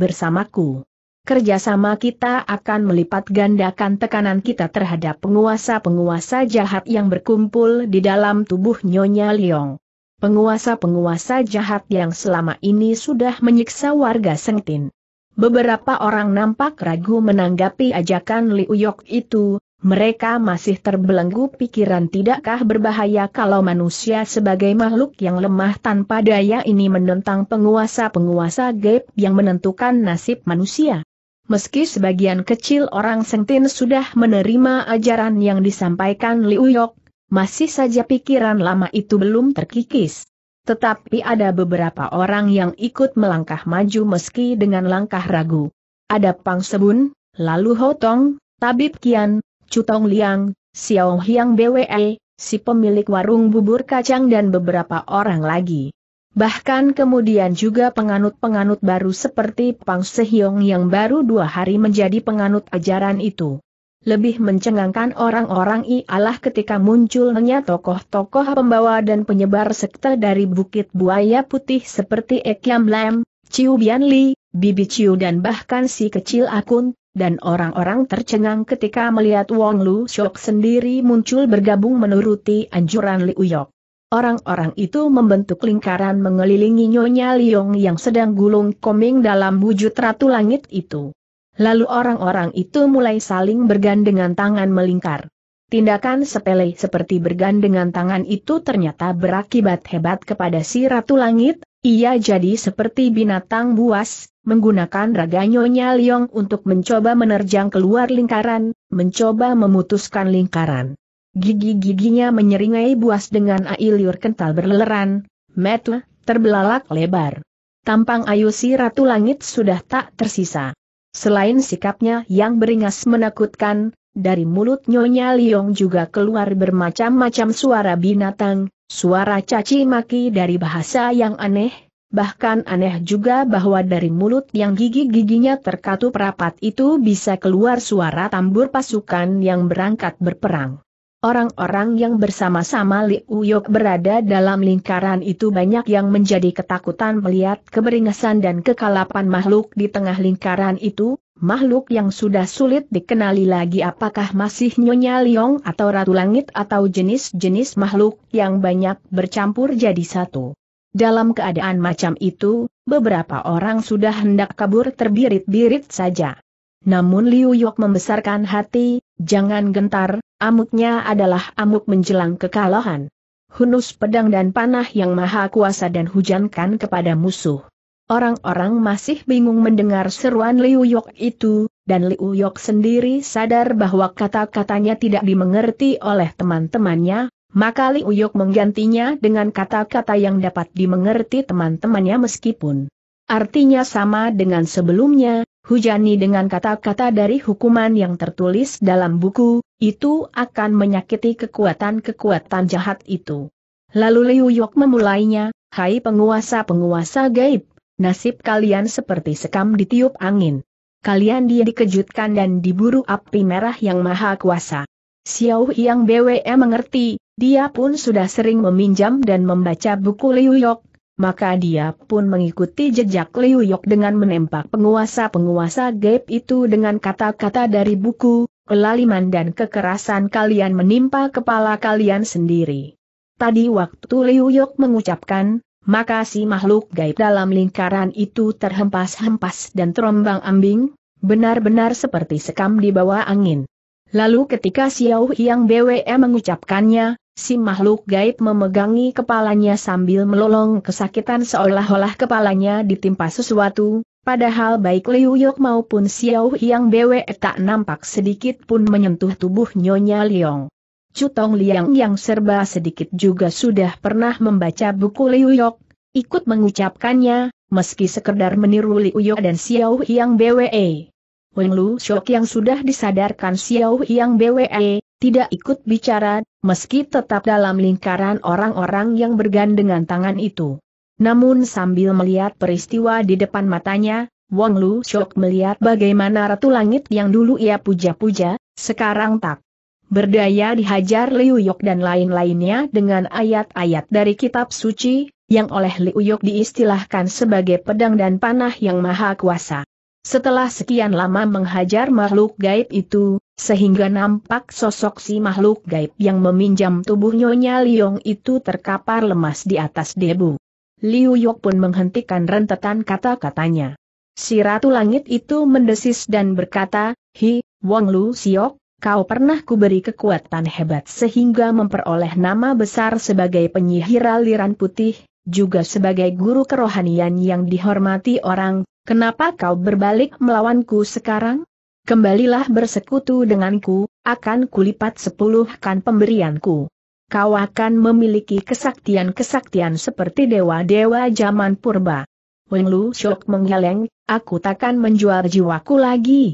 bersamaku. Kerjasama kita akan melipat gandakan tekanan kita terhadap penguasa-penguasa jahat yang berkumpul di dalam tubuh Nyonya Liong. Penguasa-penguasa jahat yang selama ini sudah menyiksa warga Sengtin. Beberapa orang nampak ragu menanggapi ajakan Liu Yok itu, mereka masih terbelenggu pikiran tidakkah berbahaya kalau manusia sebagai makhluk yang lemah tanpa daya ini menentang penguasa-penguasa gaib yang menentukan nasib manusia. Meski sebagian kecil orang Sengtin sudah menerima ajaran yang disampaikan Liu Yok, masih saja pikiran lama itu belum terkikis. Tetapi ada beberapa orang yang ikut melangkah maju meski dengan langkah ragu. Ada Pang Sebun, lalu Hotong, Tabib Kian, Cutong Liang, Xiao Hiang BWE, si pemilik warung bubur kacang dan beberapa orang lagi. Bahkan kemudian juga penganut-penganut baru seperti Pang Sehiong yang baru dua hari menjadi penganut ajaran itu. Lebih mencengangkan orang-orang ialah ketika munculnya tokoh-tokoh pembawa dan penyebar sekte dari Bukit Buaya Putih seperti Yam Lam, Ciu Bian Li, Bibi Ciu dan bahkan si kecil Akun, dan orang-orang tercengang ketika melihat Wong Lu Shok sendiri muncul bergabung menuruti anjuran Liu Yok. Orang-orang itu membentuk lingkaran mengelilingi Nyonya Liong yang sedang gulung koming dalam wujud Ratu Langit itu. Lalu orang-orang itu mulai saling bergandengan tangan melingkar. Tindakan sepele seperti bergandengan tangan itu ternyata berakibat hebat kepada si Ratu Langit, ia jadi seperti binatang buas, menggunakan raga Nyonya Liong untuk mencoba menerjang keluar lingkaran, mencoba memutuskan lingkaran. Gigi-giginya menyeringai buas dengan liur kental berleleran, metu, terbelalak lebar. Tampang ayu si Ratu Langit sudah tak tersisa. Selain sikapnya yang beringas menakutkan, dari mulut Nyonya Liong juga keluar bermacam-macam suara binatang, suara caci maki dari bahasa yang aneh, bahkan aneh juga bahwa dari mulut yang gigi-giginya terkatup rapat itu bisa keluar suara tambur pasukan yang berangkat berperang. Orang-orang yang bersama-sama Li Uyok berada dalam lingkaran itu banyak yang menjadi ketakutan melihat keberingasan dan kekalapan makhluk di tengah lingkaran itu, makhluk yang sudah sulit dikenali lagi apakah masih Nyonya Liong atau Ratu Langit atau jenis-jenis makhluk yang banyak bercampur jadi satu. Dalam keadaan macam itu, beberapa orang sudah hendak kabur terbirit-birit saja. Namun Liu Yok membesarkan hati, jangan gentar, amuknya adalah amuk menjelang kekalahan. Hunus pedang dan panah yang maha kuasa dan hujankan kepada musuh. Orang-orang masih bingung mendengar seruan Liu Yok itu, dan Liu Yok sendiri sadar bahwa kata-katanya tidak dimengerti oleh teman-temannya, maka Liu Yok menggantinya dengan kata-kata yang dapat dimengerti teman-temannya meskipun artinya sama dengan sebelumnya, hujani dengan kata-kata dari hukuman yang tertulis dalam buku, itu akan menyakiti kekuatan-kekuatan jahat itu. Lalu Liu Yok memulainya, hai penguasa-penguasa gaib, nasib kalian seperti sekam ditiup angin. Kalian dia dikejutkan dan diburu api merah yang maha kuasa. Xiao Yang BWE mengerti, dia pun sudah sering meminjam dan membaca buku Liu Yok, maka dia pun mengikuti jejak Liu Yok dengan menempak penguasa-penguasa gaib itu dengan kata-kata dari buku, kelaliman dan kekerasan kalian menimpa kepala kalian sendiri. Tadi waktu Liu Yok mengucapkan, maka si makhluk gaib dalam lingkaran itu terhempas-hempas dan terombang ambing, benar-benar seperti sekam di bawah angin. Lalu ketika Xiao Yang BWE mengucapkannya, si makhluk gaib memegangi kepalanya sambil melolong kesakitan seolah-olah kepalanya ditimpa sesuatu, padahal baik Liu Yok maupun Xiao Yang BWE tak nampak sedikit pun menyentuh tubuh Nyonya Liong. Cutong Liang yang serba sedikit juga sudah pernah membaca buku Liu Yok, ikut mengucapkannya, meski sekedar meniru Liu Yok dan Xiao Yang BWE. Weng Lu Shok yang sudah disadarkan Xiao Yang BWE, tidak ikut bicara, meski tetap dalam lingkaran orang-orang yang bergandengan tangan itu. Namun sambil melihat peristiwa di depan matanya, Wang Lu Shok melihat bagaimana Ratu Langit yang dulu ia puja-puja, sekarang tak berdaya dihajar Liu Yok dan lain-lainnya dengan ayat-ayat dari kitab suci, yang oleh Liu Yok diistilahkan sebagai pedang dan panah yang maha kuasa. Setelah sekian lama menghajar makhluk gaib itu, sehingga nampak sosok si makhluk gaib yang meminjam tubuh Nyonya Liong itu terkapar lemas di atas debu. Liu Yok pun menghentikan rentetan kata-katanya. Si Ratu Langit itu mendesis dan berkata, Hi, Wong Lu Siok, kau pernah kuberi kekuatan hebat sehingga memperoleh nama besar sebagai penyihir aliran putih, juga sebagai guru kerohanian yang dihormati orang, kenapa kau berbalik melawanku sekarang? Kembalilah bersekutu denganku, akan kulipat sepuluhkan pemberianku. Kau akan memiliki kesaktian-kesaktian seperti dewa-dewa zaman purba. Wen Lu Shok menggeleng, aku takkan menjual jiwaku lagi.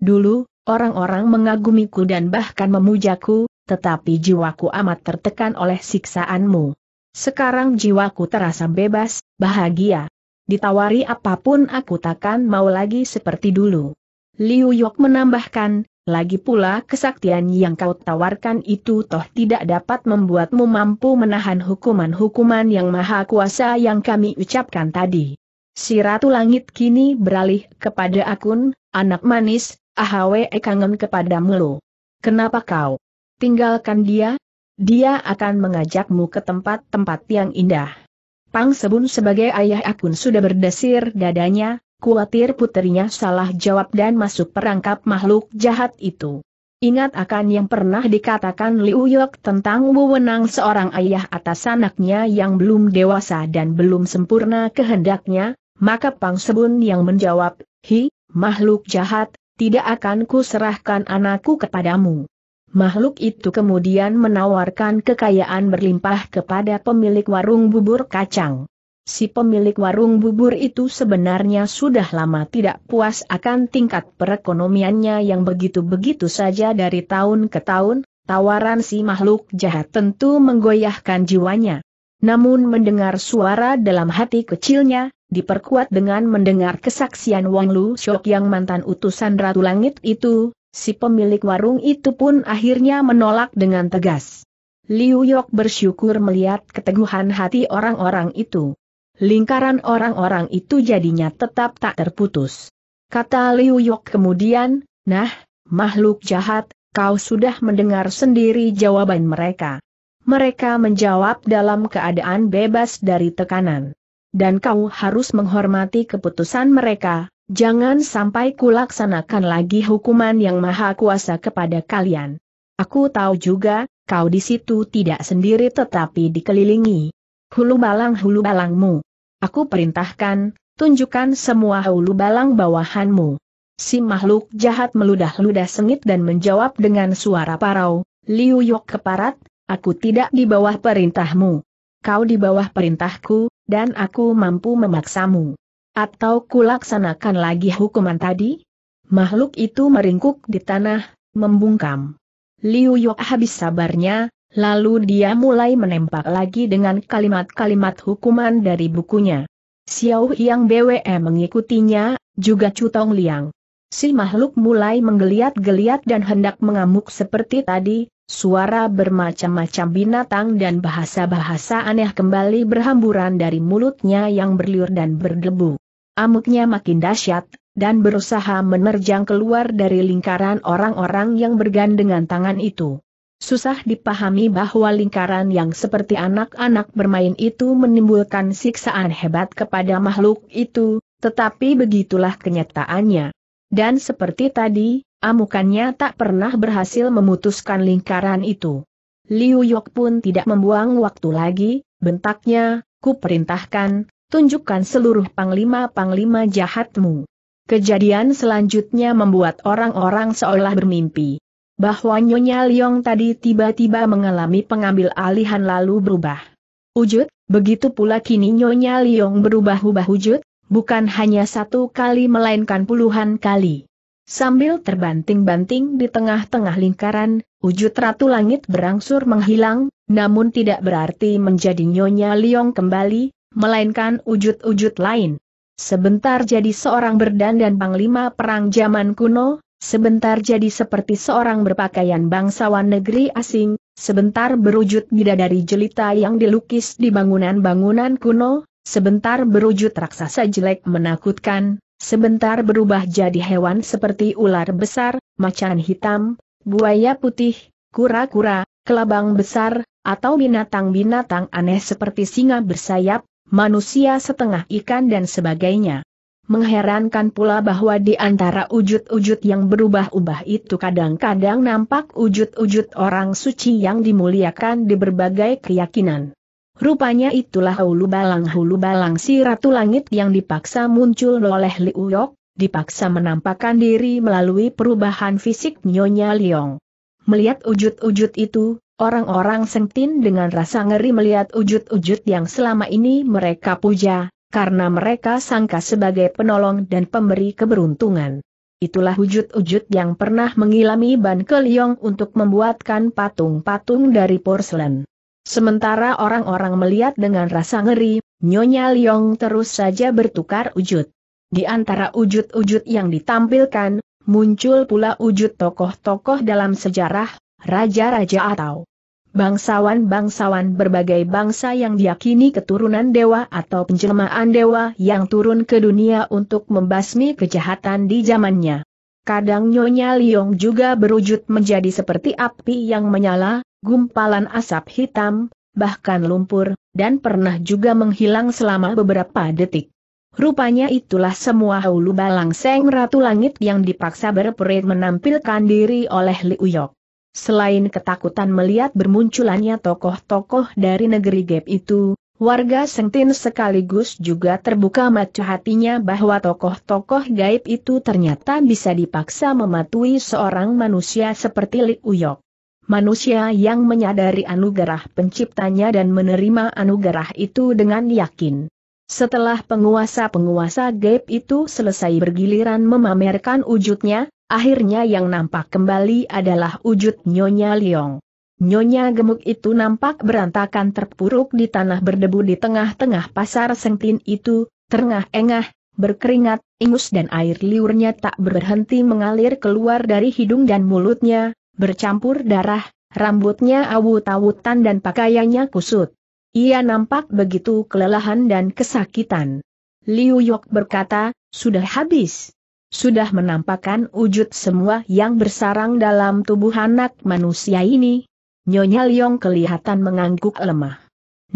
Dulu, orang-orang mengagumiku dan bahkan memujaku, tetapi jiwaku amat tertekan oleh siksaanmu. Sekarang jiwaku terasa bebas, bahagia. Ditawari apapun aku takkan mau lagi seperti dulu. Liu Yok menambahkan, lagi pula kesaktian yang kau tawarkan itu toh tidak dapat membuatmu mampu menahan hukuman-hukuman yang maha kuasa yang kami ucapkan tadi. Si Ratu Langit kini beralih kepada akun, anak manis, AHWE kangen kepadamu lo. Kenapa kau tinggalkan dia? Dia akan mengajakmu ke tempat-tempat yang indah. Pang Sebun sebagai ayah akun sudah berdesir dadanya, khawatir putrinya salah jawab dan masuk perangkap makhluk jahat itu. Ingat akan yang pernah dikatakan Liu Yok tentang wewenang seorang ayah atas anaknya yang belum dewasa dan belum sempurna kehendaknya, maka Pang Sebun yang menjawab, Hi, makhluk jahat, tidak akan kuserahkan anakku kepadamu. Makhluk itu kemudian menawarkan kekayaan berlimpah kepada pemilik warung bubur kacang. Si pemilik warung bubur itu sebenarnya sudah lama tidak puas akan tingkat perekonomiannya yang begitu-begitu saja dari tahun ke tahun, tawaran si makhluk jahat tentu menggoyahkan jiwanya. Namun mendengar suara dalam hati kecilnya, diperkuat dengan mendengar kesaksian Wang Lu Shok yang mantan utusan Ratu Langit itu, Si pemilik warung itu pun akhirnya menolak dengan tegas. Liu Yok bersyukur melihat keteguhan hati orang-orang itu. Lingkaran orang-orang itu jadinya tetap tak terputus. Kata Liu Yok kemudian, nah, makhluk jahat, kau sudah mendengar sendiri jawaban mereka. Mereka menjawab dalam keadaan bebas dari tekanan. Dan kau harus menghormati keputusan mereka, Jangan sampai kulaksanakan lagi hukuman yang maha kuasa kepada kalian. Aku tahu juga, kau di situ tidak sendiri tetapi dikelilingi. Hulu balang hulu balangmu. Aku perintahkan, tunjukkan semua hulu balang bawahanmu. Si makhluk jahat meludah-ludah sengit dan menjawab dengan suara parau, Liu Yok keparat, aku tidak di bawah perintahmu. Kau di bawah perintahku, dan aku mampu memaksamu. Atau kulaksanakan lagi hukuman tadi? Makhluk itu meringkuk di tanah, membungkam. Liu Yok habis sabarnya, lalu dia mulai menembak lagi dengan kalimat-kalimat hukuman dari bukunya. Xiao Yang BWE mengikutinya, juga Chu Tong Liang. Si makhluk mulai menggeliat-geliat dan hendak mengamuk seperti tadi, suara bermacam-macam binatang dan bahasa-bahasa aneh kembali berhamburan dari mulutnya yang berliur dan berdebu. Amuknya makin dahsyat, dan berusaha menerjang keluar dari lingkaran orang-orang yang bergandengan tangan itu. Susah dipahami bahwa lingkaran yang seperti anak-anak bermain itu menimbulkan siksaan hebat kepada makhluk itu, tetapi begitulah kenyataannya. Dan seperti tadi, amukannya tak pernah berhasil memutuskan lingkaran itu. Liu Yok pun tidak membuang waktu lagi, bentaknya, ku perintahkan, tunjukkan seluruh panglima-panglima jahatmu. Kejadian selanjutnya membuat orang-orang seolah bermimpi bahwa Nyonya Liong tadi tiba-tiba mengalami pengambil alihan lalu berubah. Wujud, begitu pula kini Nyonya Liong berubah-ubah wujud, bukan hanya satu kali melainkan puluhan kali. Sambil terbanting-banting di tengah-tengah lingkaran, wujud Ratu Langit berangsur menghilang, namun tidak berarti menjadi Nyonya Liong kembali, melainkan wujud-wujud lain. Sebentar jadi seorang berdandan panglima perang zaman kuno, sebentar jadi seperti seorang berpakaian bangsawan negeri asing, sebentar berwujud bidadari jelita yang dilukis di bangunan-bangunan kuno, sebentar berwujud raksasa jelek menakutkan, sebentar berubah jadi hewan seperti ular besar, macan hitam, buaya putih, kura-kura, kelabang besar, atau binatang-binatang aneh seperti singa bersayap, manusia setengah ikan dan sebagainya. Mengherankan pula bahwa di antara wujud-wujud yang berubah-ubah itu kadang-kadang nampak wujud-wujud orang suci yang dimuliakan di berbagai keyakinan. Rupanya itulah hulu balang hulu balang si ratu langit yang dipaksa muncul oleh Liu Yok, dipaksa menampakkan diri melalui perubahan fisik Nyonya Liong. Melihat wujud-wujud itu, Orang-orang sengtin dengan rasa ngeri melihat wujud-wujud yang selama ini mereka puja, karena mereka sangka sebagai penolong dan pemberi keberuntungan. Itulah wujud-wujud yang pernah mengilami Ban Keliong untuk membuatkan patung-patung dari porselen. Sementara orang-orang melihat dengan rasa ngeri, Nyonya Liong terus saja bertukar wujud. Di antara wujud-wujud yang ditampilkan, muncul pula wujud tokoh-tokoh dalam sejarah, raja-raja atau bangsawan-bangsawan berbagai bangsa yang diyakini keturunan dewa atau penjelmaan dewa yang turun ke dunia untuk membasmi kejahatan di zamannya. Kadang Nyonya Liong juga berwujud menjadi seperti api yang menyala, gumpalan asap hitam, bahkan lumpur, dan pernah juga menghilang selama beberapa detik. Rupanya itulah semua hulu balang seng ratu langit yang dipaksa berperit menampilkan diri oleh Liu Selain ketakutan melihat bermunculannya tokoh-tokoh dari negeri Gap itu, warga Sengtin sekaligus juga terbuka mata hatinya bahwa tokoh-tokoh gaib itu ternyata bisa dipaksa mematuhi seorang manusia seperti Li Uyok. Manusia yang menyadari anugerah penciptanya dan menerima anugerah itu dengan yakin. Setelah penguasa-penguasa gaib itu selesai bergiliran memamerkan wujudnya, Akhirnya yang nampak kembali adalah wujud Nyonya Liong. Nyonya gemuk itu nampak berantakan terpuruk di tanah berdebu di tengah-tengah pasar sengtin itu, terengah-engah, berkeringat, ingus dan air liurnya tak berhenti mengalir keluar dari hidung dan mulutnya, bercampur darah, rambutnya awut-awutan dan pakaiannya kusut. Ia nampak begitu kelelahan dan kesakitan. Liu Yok berkata, sudah habis sudah menampakkan wujud semua yang bersarang dalam tubuh anak manusia ini. Nyonya Liong kelihatan mengangguk lemah.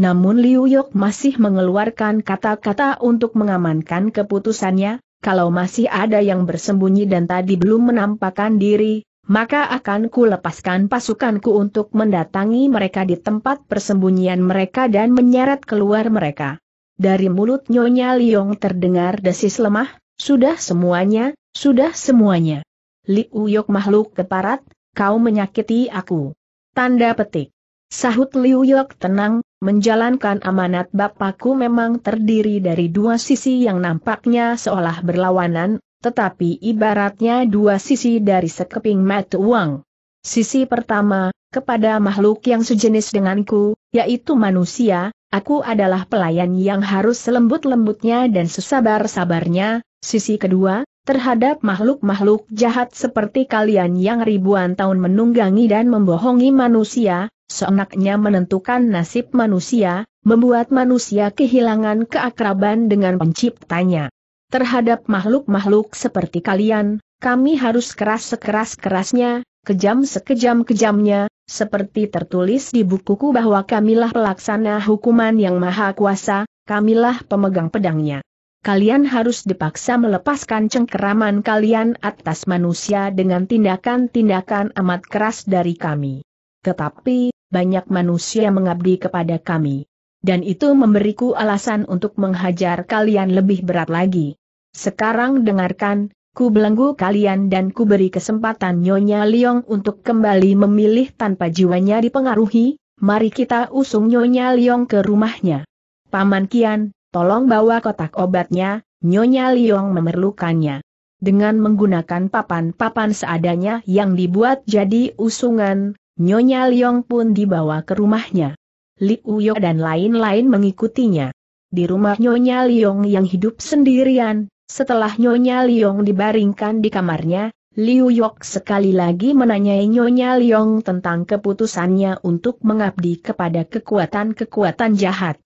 Namun Liu Yok masih mengeluarkan kata-kata untuk mengamankan keputusannya, kalau masih ada yang bersembunyi dan tadi belum menampakkan diri, maka akan ku lepaskan pasukanku untuk mendatangi mereka di tempat persembunyian mereka dan menyeret keluar mereka. Dari mulut Nyonya Liong terdengar desis lemah, sudah semuanya, sudah semuanya. Liu Uyok makhluk keparat, kau menyakiti aku. Tanda petik. Sahut Liu Uyok tenang, menjalankan amanat bapakku memang terdiri dari dua sisi yang nampaknya seolah berlawanan, tetapi ibaratnya dua sisi dari sekeping mata uang. Sisi pertama, kepada makhluk yang sejenis denganku, yaitu manusia, aku adalah pelayan yang harus selembut-lembutnya dan sesabar-sabarnya, Sisi kedua, terhadap makhluk-makhluk jahat seperti kalian yang ribuan tahun menunggangi dan membohongi manusia, seenaknya menentukan nasib manusia, membuat manusia kehilangan keakraban dengan penciptanya. Terhadap makhluk-makhluk seperti kalian, kami harus keras sekeras-kerasnya, kejam sekejam-kejamnya, seperti tertulis di bukuku bahwa kamilah pelaksana hukuman yang maha kuasa, kamilah pemegang pedangnya kalian harus dipaksa melepaskan cengkeraman kalian atas manusia dengan tindakan-tindakan amat keras dari kami. Tetapi, banyak manusia mengabdi kepada kami. Dan itu memberiku alasan untuk menghajar kalian lebih berat lagi. Sekarang dengarkan, ku belenggu kalian dan ku beri kesempatan Nyonya Liong untuk kembali memilih tanpa jiwanya dipengaruhi, mari kita usung Nyonya Liong ke rumahnya. Paman Kian, Tolong bawa kotak obatnya, Nyonya Liong memerlukannya. Dengan menggunakan papan-papan seadanya yang dibuat jadi usungan, Nyonya Liong pun dibawa ke rumahnya. Li Uyo dan lain-lain mengikutinya. Di rumah Nyonya Liong yang hidup sendirian, setelah Nyonya Liong dibaringkan di kamarnya, Liu Yok sekali lagi menanyai Nyonya Liong tentang keputusannya untuk mengabdi kepada kekuatan-kekuatan jahat.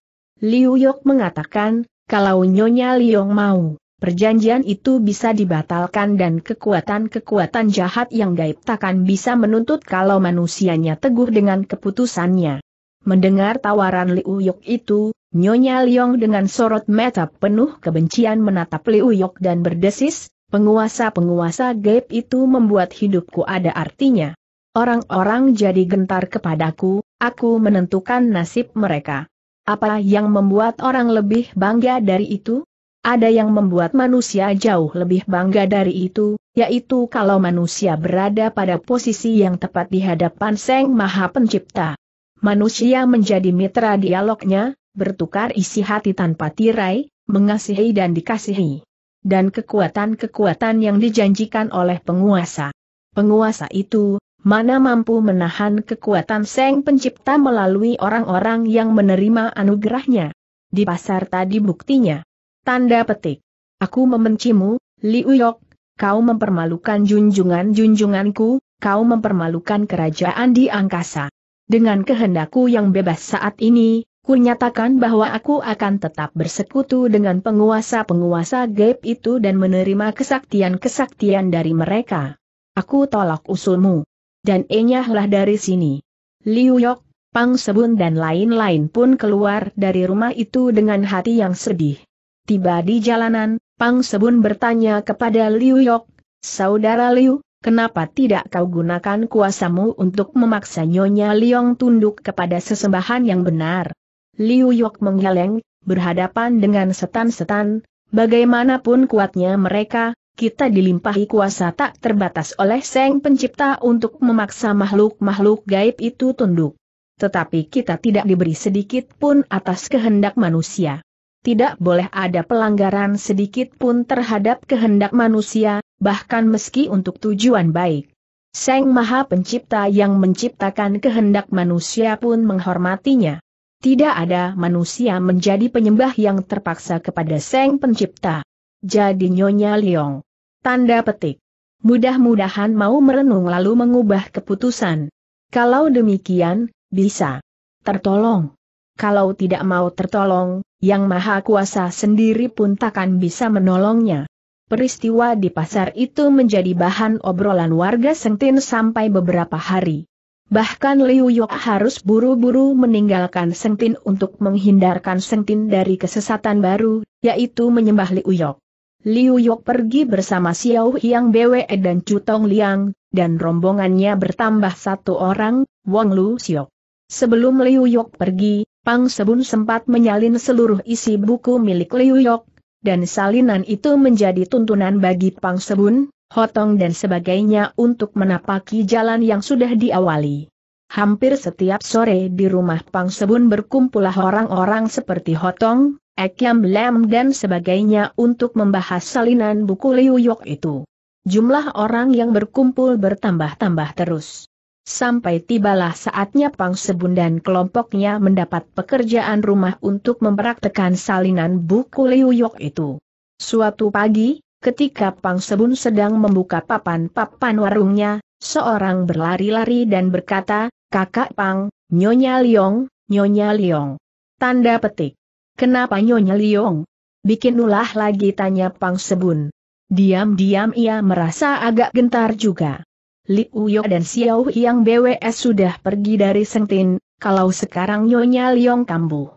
Liu Yok mengatakan, kalau Nyonya Liong mau, perjanjian itu bisa dibatalkan dan kekuatan-kekuatan jahat yang gaib takkan bisa menuntut kalau manusianya teguh dengan keputusannya. Mendengar tawaran Liu Yok itu, Nyonya Liong dengan sorot mata penuh kebencian menatap Liu Yok dan berdesis, penguasa-penguasa gaib itu membuat hidupku ada artinya. Orang-orang jadi gentar kepadaku, aku menentukan nasib mereka. Apa yang membuat orang lebih bangga dari itu? Ada yang membuat manusia jauh lebih bangga dari itu, yaitu kalau manusia berada pada posisi yang tepat di hadapan Sang Maha Pencipta. Manusia menjadi mitra dialognya, bertukar isi hati tanpa tirai, mengasihi dan dikasihi. Dan kekuatan-kekuatan yang dijanjikan oleh penguasa. Penguasa itu, mana mampu menahan kekuatan Seng Pencipta melalui orang-orang yang menerima anugerahnya. Di pasar tadi buktinya. Tanda petik. Aku membencimu, Liu Uyok, kau mempermalukan junjungan-junjunganku, kau mempermalukan kerajaan di angkasa. Dengan kehendakku yang bebas saat ini, ku nyatakan bahwa aku akan tetap bersekutu dengan penguasa-penguasa gaib itu dan menerima kesaktian-kesaktian dari mereka. Aku tolak usulmu dan enyahlah dari sini. Liu Yok, Pang Sebun dan lain-lain pun keluar dari rumah itu dengan hati yang sedih. Tiba di jalanan, Pang Sebun bertanya kepada Liu Yok, Saudara Liu, kenapa tidak kau gunakan kuasamu untuk memaksa Nyonya Liong tunduk kepada sesembahan yang benar? Liu Yok menggeleng, berhadapan dengan setan-setan, bagaimanapun kuatnya mereka, kita dilimpahi kuasa tak terbatas oleh Sang Pencipta untuk memaksa makhluk-makhluk gaib itu tunduk. Tetapi kita tidak diberi sedikit pun atas kehendak manusia. Tidak boleh ada pelanggaran sedikit pun terhadap kehendak manusia, bahkan meski untuk tujuan baik. Sang Maha Pencipta yang menciptakan kehendak manusia pun menghormatinya. Tidak ada manusia menjadi penyembah yang terpaksa kepada Sang Pencipta. Jadi Nyonya Liong, Tanda petik. Mudah-mudahan mau merenung lalu mengubah keputusan. Kalau demikian, bisa. Tertolong. Kalau tidak mau tertolong, yang maha kuasa sendiri pun takkan bisa menolongnya. Peristiwa di pasar itu menjadi bahan obrolan warga Sengtin sampai beberapa hari. Bahkan Liu Yok harus buru-buru meninggalkan Sengtin untuk menghindarkan Sengtin dari kesesatan baru, yaitu menyembah Liu Yok. Liu Yok pergi bersama Xiao Yang Bwe dan Chu Tong Liang, dan rombongannya bertambah satu orang, Wang Lu Xiok. Sebelum Liu Yok pergi, Pang Sebun sempat menyalin seluruh isi buku milik Liu Yok, dan salinan itu menjadi tuntunan bagi Pang Sebun, Hotong dan sebagainya untuk menapaki jalan yang sudah diawali. Hampir setiap sore di rumah Pang Sebun berkumpulah orang-orang seperti Hotong, Ekiam Lem dan sebagainya untuk membahas salinan buku Liu Yok itu. Jumlah orang yang berkumpul bertambah-tambah terus. Sampai tibalah saatnya Pang Sebun dan kelompoknya mendapat pekerjaan rumah untuk mempraktekan salinan buku Liu Yok itu. Suatu pagi, ketika Pang Sebun sedang membuka papan-papan warungnya, seorang berlari-lari dan berkata, Kakak Pang, Nyonya Liong, Nyonya Liong. Tanda petik. Kenapa Nyonya Liong? Bikin ulah lagi tanya Pang Sebun. Diam-diam ia merasa agak gentar juga. Liuyok Uyo dan Xiao yang BWS sudah pergi dari Sengtin, kalau sekarang Nyonya Liong kambuh.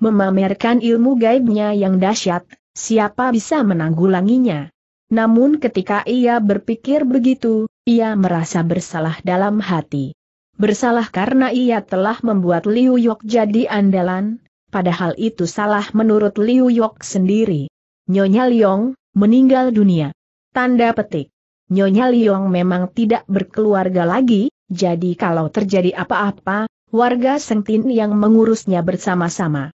Memamerkan ilmu gaibnya yang dahsyat, siapa bisa menanggulanginya? Namun ketika ia berpikir begitu, ia merasa bersalah dalam hati. Bersalah karena ia telah membuat Liu Yok jadi andalan, padahal itu salah menurut Liu Yok sendiri. Nyonya Liong, meninggal dunia. Tanda petik. Nyonya Liong memang tidak berkeluarga lagi, jadi kalau terjadi apa-apa, warga Sengtin yang mengurusnya bersama-sama.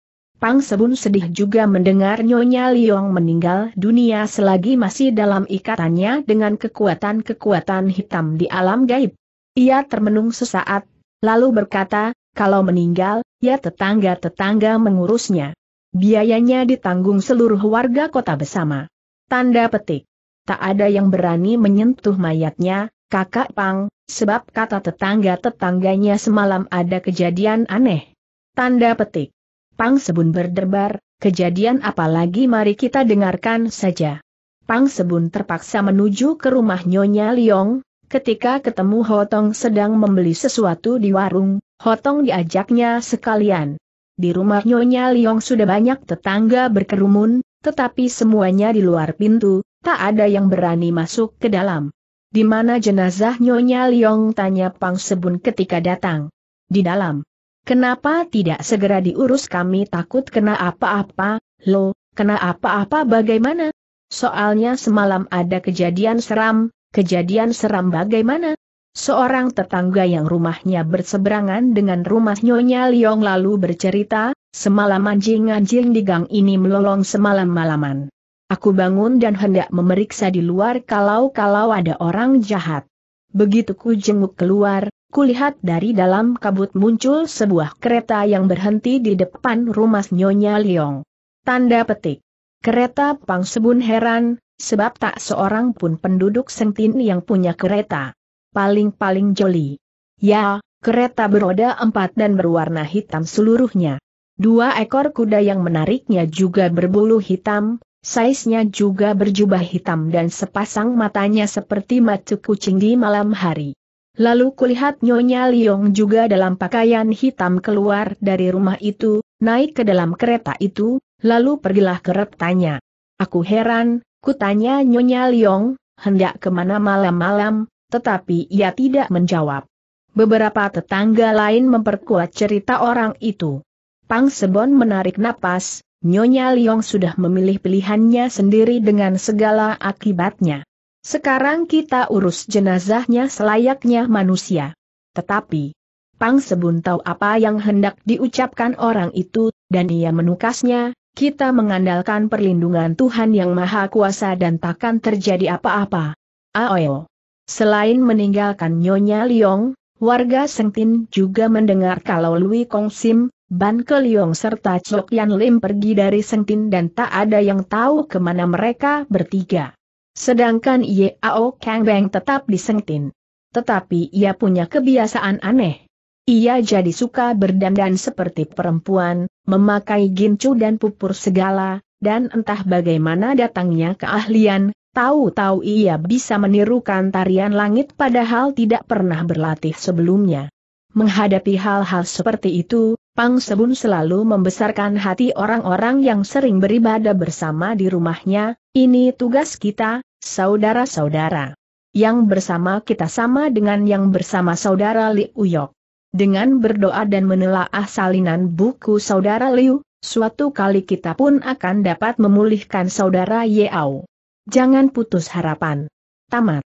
Pang Sebun sedih juga mendengar Nyonya Liong meninggal dunia selagi masih dalam ikatannya dengan kekuatan-kekuatan hitam di alam gaib. Ia termenung sesaat, lalu berkata, kalau meninggal, ya tetangga-tetangga mengurusnya. Biayanya ditanggung seluruh warga kota bersama. Tanda petik. Tak ada yang berani menyentuh mayatnya, kakak Pang, sebab kata tetangga-tetangganya semalam ada kejadian aneh. Tanda petik. Pang Sebun berdebar, kejadian apalagi mari kita dengarkan saja. Pang Sebun terpaksa menuju ke rumah Nyonya Liong, ketika ketemu Hotong sedang membeli sesuatu di warung, Hotong diajaknya sekalian. Di rumah Nyonya Liong sudah banyak tetangga berkerumun, tetapi semuanya di luar pintu, tak ada yang berani masuk ke dalam. Di mana jenazah Nyonya Liong tanya Pang Sebun ketika datang. Di dalam. Kenapa tidak segera diurus kami takut kena apa-apa, lo, kena apa-apa bagaimana? Soalnya semalam ada kejadian seram, kejadian seram bagaimana? Seorang tetangga yang rumahnya berseberangan dengan rumah Nyonya Liong lalu bercerita, semalam anjing-anjing di gang ini melolong semalam-malaman. Aku bangun dan hendak memeriksa di luar kalau-kalau ada orang jahat. Begitu ku jenguk keluar, kulihat dari dalam kabut muncul sebuah kereta yang berhenti di depan rumah Nyonya Liong. Tanda petik. Kereta Pang Sebun heran, sebab tak seorang pun penduduk Sentin yang punya kereta paling-paling joli. Ya, kereta beroda empat dan berwarna hitam seluruhnya. Dua ekor kuda yang menariknya juga berbulu hitam, saiznya juga berjubah hitam dan sepasang matanya seperti mata kucing di malam hari. Lalu kulihat Nyonya Liong juga dalam pakaian hitam keluar dari rumah itu, naik ke dalam kereta itu, lalu pergilah keretanya. Aku heran, kutanya Nyonya Liong, hendak kemana malam-malam, tetapi ia tidak menjawab. Beberapa tetangga lain memperkuat cerita orang itu. Pang Sebon menarik napas, Nyonya Liong sudah memilih pilihannya sendiri dengan segala akibatnya. Sekarang kita urus jenazahnya selayaknya manusia. Tetapi, Pang Sebon tahu apa yang hendak diucapkan orang itu, dan ia menukasnya, kita mengandalkan perlindungan Tuhan Yang Maha Kuasa dan takkan terjadi apa-apa. Aoyo. Selain meninggalkan Nyonya Liong, warga Sengtin juga mendengar kalau Lui Kong Sim, Ban Ke Liong serta Chok Yan Lim pergi dari Sengtin dan tak ada yang tahu kemana mereka bertiga. Sedangkan Ao Kang Beng tetap di Sengtin. Tetapi ia punya kebiasaan aneh. Ia jadi suka berdandan seperti perempuan, memakai gincu dan pupur segala, dan entah bagaimana datangnya keahlian, Tahu-tahu ia bisa menirukan tarian langit padahal tidak pernah berlatih sebelumnya. Menghadapi hal-hal seperti itu, Pang Sebun selalu membesarkan hati orang-orang yang sering beribadah bersama di rumahnya, ini tugas kita, saudara-saudara. Yang bersama kita sama dengan yang bersama saudara Li Uyok. Dengan berdoa dan menelaah salinan buku saudara Liu, suatu kali kita pun akan dapat memulihkan saudara Yeau. Jangan putus harapan. Tamat.